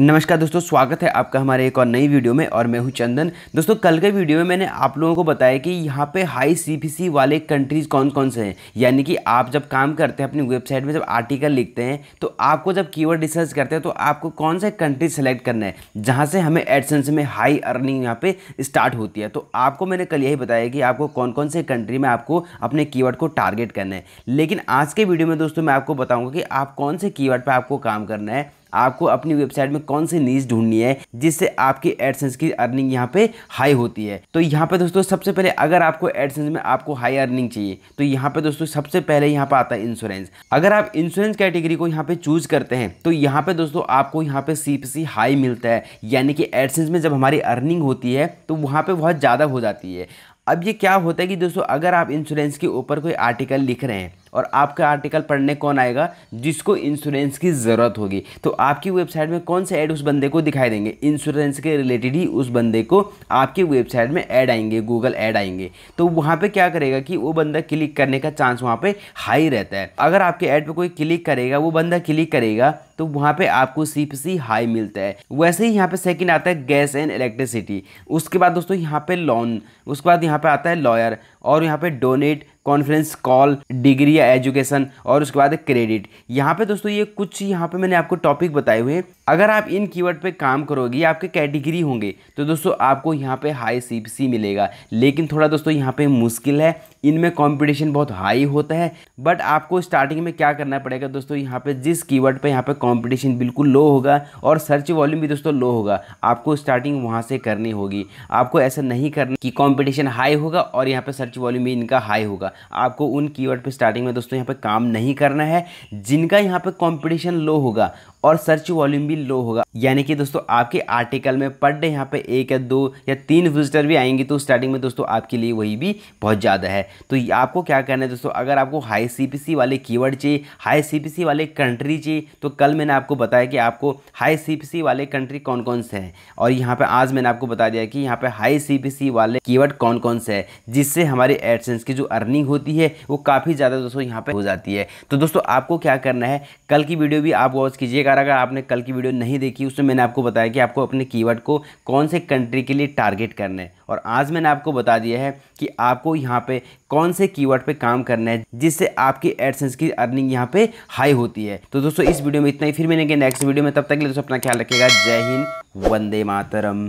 नमस्कार दोस्तों स्वागत है आपका हमारे एक और नई वीडियो में और मैं हूं चंदन दोस्तों कल के वीडियो में मैंने आप लोगों को बताया कि यहाँ पे हाई सीपीसी वाले कंट्रीज़ कौन कौन से हैं यानी कि आप जब काम करते हैं अपनी वेबसाइट में जब आर्टिकल लिखते हैं तो आपको जब कीवर्ड रिसर्च करते हैं तो आपको कौन सा कंट्री सेलेक्ट करना है जहाँ से हमें एडसेंस में हाई अर्निंग यहाँ पर स्टार्ट होती है तो आपको मैंने कल यही बताया कि आपको कौन कौन से कंट्री में आपको अपने कीवर्ड को टारगेट करना है लेकिन आज के वीडियो में दोस्तों मैं आपको बताऊँगा कि आप कौन से कीवर्ड पर आपको काम करना है आपको अपनी वेबसाइट में कौन सी नीच ढूंढनी है जिससे आपकी एडसेंस की अर्निंग यहाँ पे हाई होती है तो यहाँ पे दोस्तों सबसे पहले अगर आपको एडसेंस में आपको हाई अर्निंग चाहिए तो यहाँ पे दोस्तों सबसे पहले यहाँ पे आता है इंश्योरेंस अगर आप इंश्योरेंस कैटेगरी को यहाँ पे चूज करते हैं तो यहाँ पे दोस्तों आपको यहाँ पे सी हाई मिलता है यानी कि एडसेंस में जब हमारी अर्निंग होती है तो वहाँ पे बहुत ज़्यादा हो जाती है अब ये क्या होता है कि दोस्तों अगर आप इंश्योरेंस के ऊपर कोई आर्टिकल लिख रहे हैं और आपका आर्टिकल पढ़ने कौन आएगा जिसको इंश्योरेंस की ज़रूरत होगी तो आपकी वेबसाइट में कौन से ऐड उस बंदे को दिखाई देंगे इंश्योरेंस के रिलेटेड ही उस बंदे को आपकी वेबसाइट में ऐड आएंगे गूगल ऐड आएंगे तो वहाँ पर क्या करेगा कि वो बंदा क्लिक करने का चांस वहाँ पर हाई रहता है अगर आपके ऐड पर कोई क्लिक करेगा वो बंदा क्लिक करेगा तो वहाँ पे आपको सी पी सी हाई मिलता है वैसे ही यहाँ पे सेकंड आता है गैस एंड इलेक्ट्रिसिटी उसके बाद दोस्तों यहाँ पे लोन उसके बाद यहाँ पे आता है लॉयर और यहाँ पे डोनेट कॉन्फ्रेंस कॉल डिग्री या एजुकेशन और उसके बाद क्रेडिट यहाँ पे दोस्तों ये कुछ यहाँ पे मैंने आपको टॉपिक बताए हुए हैं अगर आप इन कीवर्ड पे काम करोगे आपके कैटेगरी होंगे तो दोस्तों आपको यहाँ पे हाई सी सी मिलेगा लेकिन थोड़ा दोस्तों यहाँ पे मुश्किल है इनमें कंपटीशन बहुत हाई होता है बट आपको स्टार्टिंग में क्या करना पड़ेगा दोस्तों यहाँ पे जिस कीवर्ड पे यहाँ पे कंपटीशन बिल्कुल लो होगा और सर्च वॉल्यूम भी दोस्तों लो होगा आपको स्टार्टिंग वहाँ से करनी होगी आपको ऐसा नहीं करना कि कंपटीशन हाई होगा और यहाँ पे सर्च वॉल्यूम भी इनका हाई होगा आपको उन कीवर्ड पे स्टार्टिंग में दोस्तों यहाँ पे काम नहीं करना है जिनका यहाँ पे कंपटीशन लो होगा और सर्च वॉल्यूम भी लो होगा यानी कि दोस्तों आपके आर्टिकल में पर डे यहाँ पे एक या दो या तीन विजिटर भी आएंगे तो स्टार्टिंग में दोस्तों आपके लिए वही भी बहुत ज़्यादा है तो आपको क्या करना है दोस्तों अगर आपको हाई सी वाले कीवर्ड चाहिए हाई सी वाले कंट्री चाहिए तो कल मैंने आपको बताया कि आपको हाई सी वाले कंट्री कौन कौन से हैं और यहाँ पर आज मैंने आपको बता दिया कि यहाँ पर हाई सी वाले कीवर्ड कौन कौन से है जिससे हमारे एडसेंस की जो अर्निंग होती है वो काफ़ी ज़्यादा दोस्तों यहाँ पर हो जाती है तो दोस्तों आपको क्या करना है कल की वीडियो भी आप वॉच कीजिएगा प्रकार अगर आपने कल की वीडियो नहीं देखी उसमें मैंने आपको बताया कि आपको अपने कीवर्ड को कौन से कंट्री के लिए टारगेट करना है और आज मैंने आपको बता दिया है कि आपको यहाँ पे कौन से कीवर्ड पे काम करना है जिससे आपकी एडसेंस की अर्निंग यहाँ पे हाई होती है तो दोस्तों इस वीडियो में इतना ही फिर मिलेंगे नेक्स्ट वीडियो में तब तक के लिए दोस्तों अपना ख्याल रखेगा जय हिंद वंदे मातरम